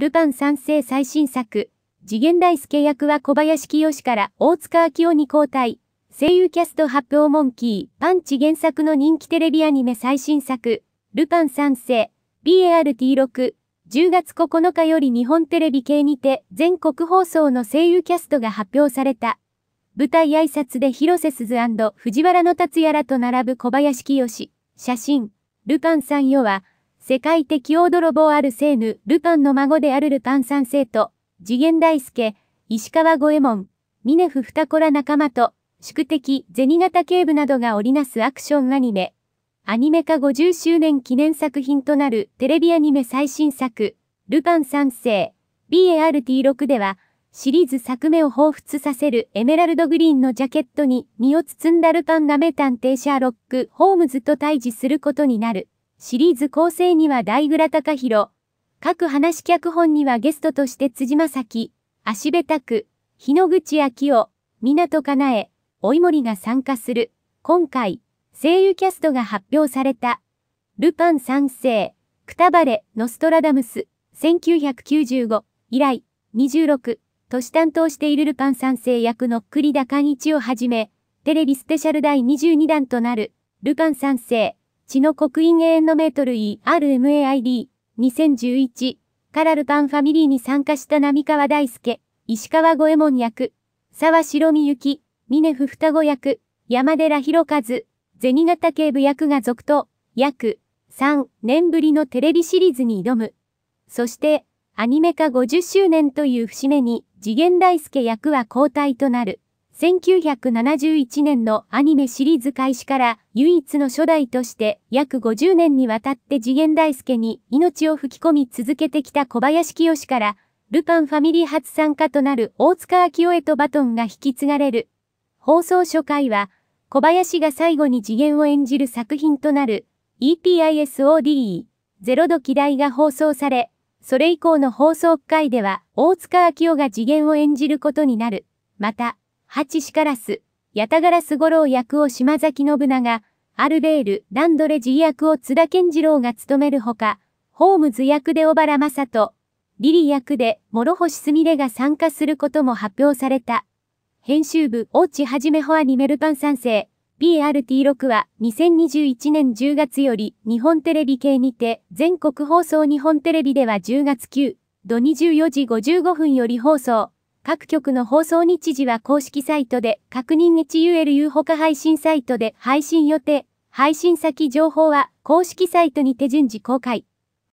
ルパン三世最新作、次元大介役は小林清から大塚明夫に交代。声優キャスト発表モンキー、パンチ原作の人気テレビアニメ最新作、ルパン三世、BART6、10月9日より日本テレビ系にて全国放送の声優キャストが発表された。舞台挨拶で広瀬すず藤原の達也らと並ぶ小林清。写真、ルパンさんは、世界的大泥棒あるセーヌ、ルパンの孫であるルパン三世と、次元大介、石川五右衛門、ミネフ二子ら仲間と、宿敵、銭形警部などが織りなすアクションアニメ。アニメ化50周年記念作品となるテレビアニメ最新作、ルパン三世、BART6 では、シリーズ作目を彷彿させるエメラルドグリーンのジャケットに身を包んだルパンが目探偵シャーロック・ホームズと対峙することになる。シリーズ構成には大倉隆弘、各話脚本にはゲストとして辻正樹、足部拓、日野口明夫、港かなえ、おいもりが参加する、今回、声優キャストが発表された、ルパン三世、くたばれ、ノストラダムス、1995以来、26、都市担当しているルパン三世役の栗田寛一をはじめ、テレビスペシャル第22弾となる、ルパン三世、血の刻印永遠のメートル ERMAID、2011、カラルパンファミリーに参加した並川大輔、石川五右衛門役、沢城美幸、峰夫双子役、山寺博和、銭形警部役が続投、約3年ぶりのテレビシリーズに挑む。そして、アニメ化50周年という節目に、次元大輔役は交代となる。1971年のアニメシリーズ開始から唯一の初代として約50年にわたって次元大介に命を吹き込み続けてきた小林清から、ルパンファミリー初参加となる大塚明夫へとバトンが引き継がれる。放送初回は、小林が最後に次元を演じる作品となる EPISODE ゼロ度機代が放送され、それ以降の放送回では大塚明夫が次元を演じることになる。また、八シカラス、ヤタガラス五郎役を島崎信長、アルベール、ランドレジ役を津田健次郎が務めるほか、ホームズ役で小原正人、リリ役で諸星すみれが参加することも発表された。編集部、大地はじめホアニメルパン賛成、BRT6 は2021年10月より日本テレビ系にて全国放送日本テレビでは10月9土24時55分より放送。各局の放送日時は公式サイトで、確認 HULU 他配信サイトで配信予定、配信先情報は公式サイトにて順次公開。